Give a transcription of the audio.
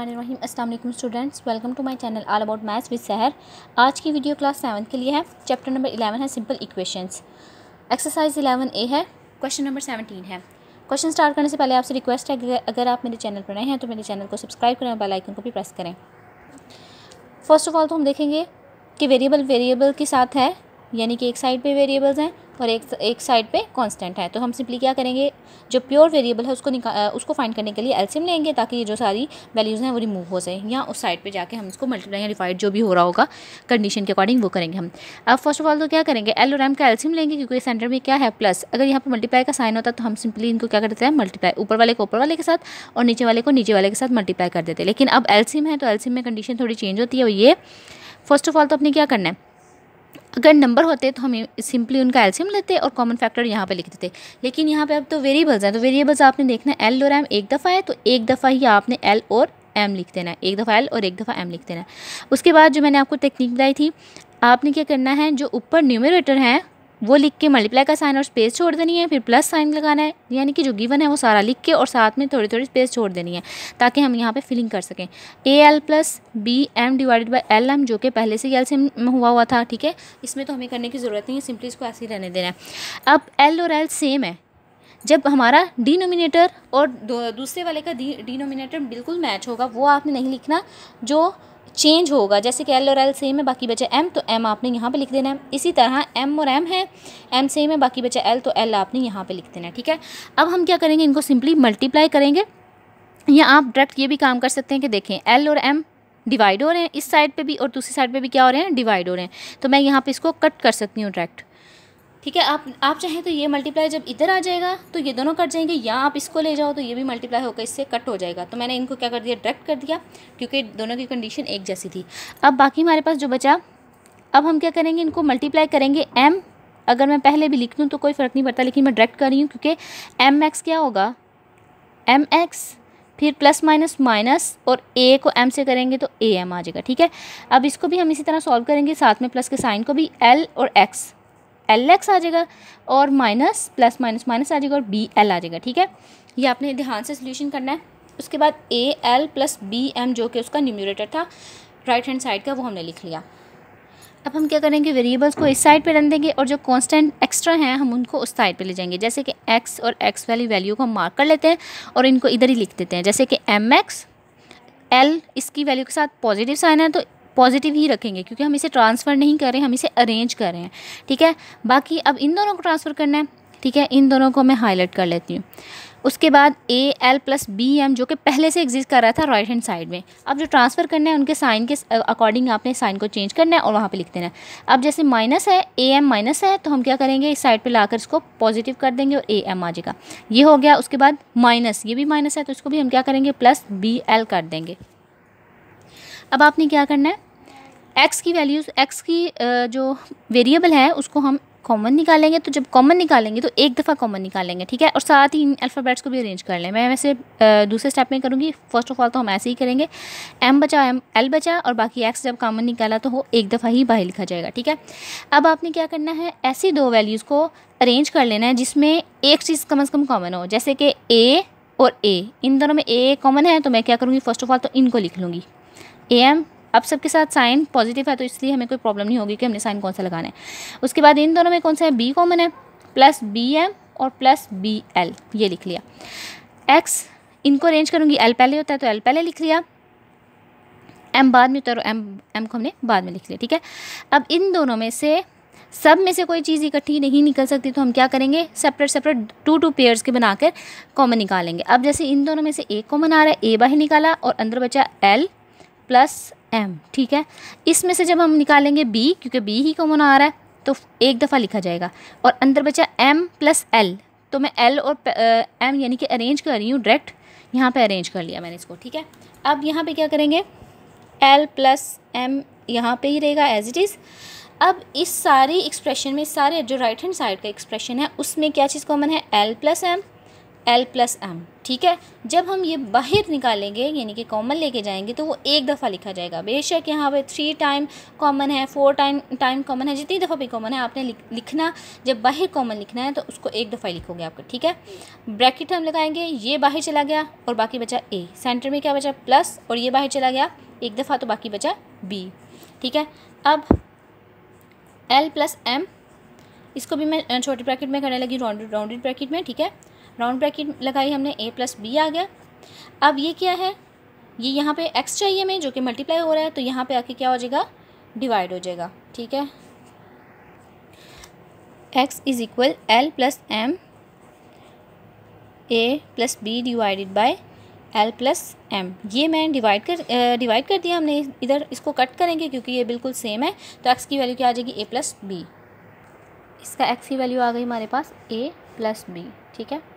रहीम अस्सलाम students welcome to my channel all about maths with Sahar आज की वीडियो क्लास सेवन के लिए है चैप्टर नंबर इलेवन है simple equations exercise eleven A है क्वेश्चन नंबर सेवनटीन है क्वेश्चन स्टार्ट करने से पहले आपसे रिक्वेस्ट है अगर आप मेरे चैनल पर नए हैं तो मेरे चैनल को सब्सक्राइब करें और बेल आइकन को भी प्रेस करें फर्स्ट ऑफ ऑल तो हम देखेंगे कि वेरिएबल वेरिएबल के साथ है यानी कि एक साइड पर वेरिएबल्स हैं और एक एक साइड पे कांस्टेंट है तो हम सिंपली क्या करेंगे जो प्योर वेरिएबल है उसको निकाल उसको फाइंड करने के लिए एल्सियम लेंगे ताकि ये जो सारी वैल्यूज़ हैं वो रिमूव हो जाए या उस साइड पर जाके हम इसको मल्टीप्लाई या डिवाइड जो भी हो रहा होगा कंडीशन के अकॉर्डिंग वो करेंगे हम अब फर्स्ट ऑफ ऑल तो क्या करेंगे एल और एम का एल्सियम लेंगे क्योंकि सेंटर में क्या है प्लस अगर यहाँ पर मल्टीप्लाई का साइन होता तो हम सिंपली इनको क्या कर देते हैं मल्टीप्लाई ऊपर वाले को ऊपर वाले के साथ और नीचे वाले को नीचे वाले के साथ मल्टीप्लाई कर देते हैं लेकिन अब एल्सियम है तो एल्सियम में कंडीशन थोड़ी चेंज होती है और ये फर्स्ट ऑफ ऑल तो अपने क्या करना है अगर नंबर होते तो हम सिंपली उनका एल्सियम लेते और कॉमन फैक्टर यहाँ पे लिख देते लेकिन यहाँ पे अब तो वेरिएबल्स हैं तो वेरिएबल्स आपने देखना है एल और एम एक दफ़ा है तो एक दफ़ा ही आपने एल और एम लिख देना है एक दफ़ा एल और एक दफ़ा एम लिख देना है उसके बाद जो मैंने आपको टेक्निक बताई थी आपने क्या करना है जो ऊपर न्यूमरेटर हैं वो लिख के मल्टीप्लाई का साइन और स्पेस छोड़ देनी है फिर प्लस साइन लगाना है यानी कि जो गिवन है वो सारा लिख के और साथ में थोड़ी थोड़ी स्पेस छोड़ देनी है ताकि हम यहाँ पे फिलिंग कर सकें A L plus B M divided by L M जो कि पहले से ही एल सेम हुआ हुआ था ठीक है इसमें तो हमें करने की ज़रूरत नहीं है सिंपली इसको ऐसे ही रहने देना है अब एल और एल सेम है जब हमारा डिनोमिनेटर और दूसरे वाले का डिनोमिनेटर बिल्कुल मैच होगा वो आपने नहीं लिखना जो चेंज होगा जैसे कि एल और एल सेम है बाकी बचा एम तो एम आपने यहाँ पे लिख देना है इसी तरह एम और एम है एम सेम है बाकी बचा एल तो एल आपने यहाँ पे लिख देना है ठीक है अब हम क्या करेंगे इनको सिंपली मल्टीप्लाई करेंगे या आप डायरेक्ट ये भी काम कर सकते हैं कि देखें एल और एम डिवाइड हो रहे हैं इस साइड पर भी और दूसरी साइड पर भी क्या हो रहे हैं डिवाइड हो रहे हैं तो मैं यहाँ पर इसको कट कर सकती हूँ डायरेक्ट ठीक है आप आप चाहें तो ये मल्टीप्लाई जब इधर आ जाएगा तो ये दोनों कट जाएंगे या आप इसको ले जाओ तो ये भी मल्टीप्लाई होकर इससे कट हो जाएगा तो मैंने इनको क्या कर दिया डायरेक्ट कर दिया क्योंकि दोनों की कंडीशन एक जैसी थी अब बाकी हमारे पास जो बचा अब हम क्या करेंगे इनको मल्टीप्लाई करेंगे एम अगर मैं पहले भी लिख दूँ तो कोई फ़र्क नहीं पड़ता लेकिन मैं डायरेक्ट कर रही हूँ क्योंकि एम एक्स क्या होगा एम एक्स फिर प्लस माइनस माइनस और ए को एम से करेंगे तो ए एम आ जाएगा ठीक है अब इसको भी हम इसी तरह सॉल्व करेंगे साथ में प्लस के साइन को भी एल और एक्स एल एक्स आ जाएगा और माइनस प्लस माइनस माइनस आ जाएगा और बी एल आ जाएगा ठीक है ये आपने ध्यान से सोल्यूशन करना है उसके बाद A L plus B M जो कि उसका न्यूमिनेटर था राइट हैंड साइड का वो हमने लिख लिया अब हम क्या करेंगे वेरिएबल्स को इस साइड पे रन देंगे और जो कांस्टेंट एक्स्ट्रा हैं हम उनको उस साइड पे ले जाएंगे जैसे कि एक्स और एक्स वाली वैल्यू को हम मार्क कर लेते हैं और इनको इधर ही लिख देते हैं जैसे कि एम एक्स एल इसकी वैल्यू के साथ पॉजिटिव साइन है तो पॉजिटिव ही रखेंगे क्योंकि हम इसे ट्रांसफ़र नहीं कर रहे हैं हम इसे अरेंज कर रहे हैं ठीक है बाकी अब इन दोनों को ट्रांसफ़र करना है ठीक है इन दोनों को मैं हाईलाइट कर लेती हूँ उसके बाद A L plus B M जो कि पहले से एग्जिस्ट कर रहा था राइट हैंड साइड में अब जो ट्रांसफ़र करना है उनके साइन के अकॉर्डिंग आपने साइन को चेंज करना है और वहाँ पे लिख देना है अब जैसे माइनस है ए एम माइनस है तो हम क्या करेंगे इस साइड पे लाकर इसको पॉजिटिव कर देंगे और ए एम आ जाएगा ये हो गया उसके बाद माइनस ये भी माइनस है तो इसको भी हम क्या करेंगे प्लस बी एल कर देंगे अब आपने क्या करना है एक्स की वैल्यूज़ एक्स की जो वेरिएबल है उसको हम कॉमन निकालेंगे तो जब कॉमन निकालेंगे तो एक दफ़ा कॉमन निकालेंगे ठीक है और साथ ही इन अल्फ़ाबेट्स को भी अरेंज कर लें मैं वैसे दूसरे स्टेप में करूँगी फर्स्ट ऑफ ऑल तो हम ऐसे ही करेंगे एम बचा एम एल बचा और बाकी एक्स जब कॉमन निकाला तो वो एक दफ़ा ही बाहर लिखा जाएगा ठीक है अब आपने क्या करना है ऐसी दो वैल्यूज़ को अरेंज कर लेना है जिसमें एक चीज़ कम अज़ कम कॉमन हो जैसे कि ए और ए इन दोनों में ए कॉमन है तो मैं क्या करूँगी फर्स्ट ऑफ ऑल तो इनको लिख लूँगी ए एम अब सबके साथ साइन पॉजिटिव है तो इसलिए हमें कोई प्रॉब्लम नहीं होगी कि हमने साइन कौन सा लगाना है उसके बाद इन दोनों में कौन सा है बी कॉमन है प्लस बी एम और प्लस बी एल ये लिख लिया एक्स इनको अरेंज करूँगी एल पहले होता है तो एल पहले लिख लिया एम बाद में उतारो एम एम को हमने बाद में लिख लिया ठीक है अब इन दोनों में से सब में से कोई चीज़ इकट्ठी नहीं निकल सकती तो हम क्या करेंगे separate separate two two pairs के बनाकर कॉमन निकालेंगे अब जैसे इन दोनों में से एक कॉमन आ रहा है ए बाहर निकाला और अंदर बचा एल प्लस एम ठीक है इसमें से जब हम निकालेंगे बी क्योंकि बी ही कॉमन आ रहा है तो एक दफ़ा लिखा जाएगा और अंदर बचा एम प्लस एल तो मैं एल और एम यानी कि अरेंज कर रही हूँ डायरेक्ट यहाँ पे अरेंज कर लिया मैंने इसको ठीक है अब यहाँ पे क्या करेंगे एल प्लस एम यहाँ पे ही रहेगा एज इट इज़ अब इस सारी एक्सप्रेशन में सारे जो राइट हैंड साइड का एक्सप्रेशन है उसमें क्या चीज़ कॉमन है L plus M L plus M ठीक है जब हम ये बाहर निकालेंगे यानी कि कॉमन लेके जाएंगे तो वो एक दफ़ा लिखा जाएगा बेशक यहाँ पे थ्री टाइम कॉमन है फोर टाइम टाइम कॉमन है जितनी दफ़ा भी कॉमन है आपने लिखना जब बाहर कॉमन लिखना है तो उसको एक दफ़ा ही लिखोगे आपका ठीक है ब्रैकेट हम लगाएंगे ये बाहर चला गया और बाकी बचा ए सेंटर में क्या बचा प्लस और ये बाहर चला गया एक दफ़ा तो बाकी बचा बी ठीक है अब एल प्लस एम इसको भी मैं छोटे ब्रैकेट में करने लगी राउंडेड राउंडेड ब्रैकेट में ठीक है राउंड ब्रैकेट लगाई हमने ए प्लस बी आ गया अब ये क्या है ये यहाँ पे एक्स चाहिए हमें जो कि मल्टीप्लाई हो रहा है तो यहाँ पे आके क्या हो जाएगा डिवाइड हो जाएगा ठीक है X is equal L plus M A plus B divided by L plus M ये मैं डिवाइड कर डिवाइड कर दिया हमने इधर इसको कट करेंगे क्योंकि ये बिल्कुल सेम है तो एक्स की वैल्यू क्या आ जाएगी ए प्लस बी इसका एक्स की वैल्यू आ गई हमारे पास ए प्लस बी ठीक है